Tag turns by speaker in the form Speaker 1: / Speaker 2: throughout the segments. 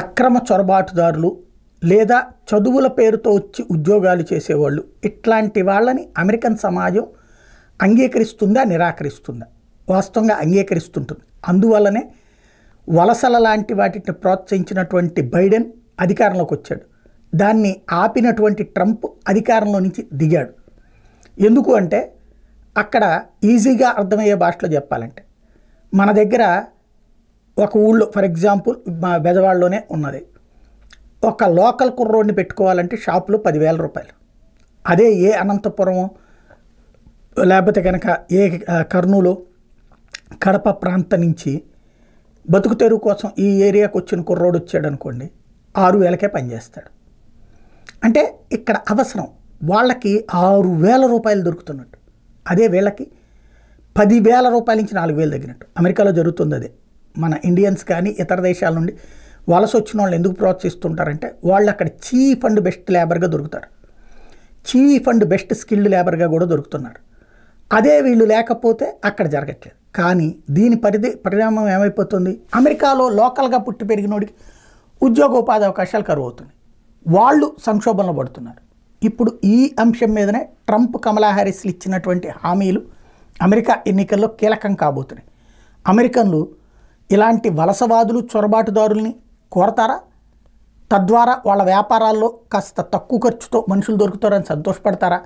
Speaker 1: అక్రమ చొరబాటుదారులు లేదా చదువుల పేరుతో వచ్చి ఉద్యోగాలు చేసేవాళ్ళు ఇట్లాంటి వాళ్ళని అమెరికన్ సమాజం అంగీకరిస్తుందా నిరాకరిస్తుందా వాస్తవంగా అంగీకరిస్తుంటుంది అందువల్లనే వలసల లాంటి వాటిని ప్రోత్సహించినటువంటి బైడెన్ అధికారంలోకి వచ్చాడు దాన్ని ఆపినటువంటి ట్రంప్ అధికారంలో నుంచి దిగాడు ఎందుకు అంటే అక్కడ ఈజీగా అర్థమయ్యే భాషలో చెప్పాలంటే మన దగ్గర ఒక ఊళ్ళో ఫర్ ఎగ్జాంపుల్ మా బెదవాడలోనే ఉన్నది ఒక లోకల్ కుర్రోడ్ని పెట్టుకోవాలంటే షాపులో పదివేల రూపాయలు అదే ఏ అనంతపురం లేకపోతే కనుక ఏ కర్నూలు కడప ప్రాంతం నుంచి బతుకు తెరువు కోసం ఈ ఏరియాకు వచ్చిన కుర్రోడు వచ్చాడు అనుకోండి ఆరు వేలకే పనిచేస్తాడు అంటే ఇక్కడ అవసరం వాళ్ళకి ఆరు వేల రూపాయలు దొరుకుతున్నట్టు అదే వీళ్ళకి పదివేల రూపాయల నుంచి నాలుగు వేలు తగ్గినట్టు అమెరికాలో జరుగుతుంది అదే మన ఇండియన్స్ కానీ ఇతర దేశాల నుండి వలస వచ్చిన వాళ్ళు ఎందుకు ప్రోత్సహిస్తుంటారంటే వాళ్ళు అక్కడ చీఫ్ అండ్ బెస్ట్ లేబర్గా దొరుకుతారు చీఫ్ అండ్ బెస్ట్ స్కిల్డ్ లేబర్గా కూడా దొరుకుతున్నారు అదే వీళ్ళు లేకపోతే అక్కడ జరగట్లేదు కానీ దీని పరిధి పరిణామం ఏమైపోతుంది అమెరికాలో లోకల్గా పుట్టి పెరిగినోడికి ఉద్యోగ ఉపాధి అవకాశాలు కరువు వాళ్ళు సంక్షోభంలో పడుతున్నారు ఇప్పుడు ఈ అంశం మీదనే ట్రంప్ కమలా హ్యారిస్లు ఇచ్చినటువంటి హామీలు అమెరికా ఎన్నికల్లో కీలకం కాబోతున్నాయి అమెరికన్లు ఇలాంటి వలసవాదులు చొరబాటుదారుల్ని కోరతారా తద్వారా వాళ్ళ వ్యాపారాల్లో కాస్త తక్కువ ఖర్చుతో మనుషులు దొరుకుతారని సంతోషపడతారా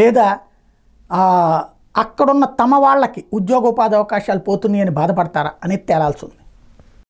Speaker 1: లేదా అక్కడున్న తమ వాళ్ళకి ఉద్యోగోపాధి అవకాశాలు పోతున్నాయని బాధపడతారా అనేది తేలాల్సి ఉంది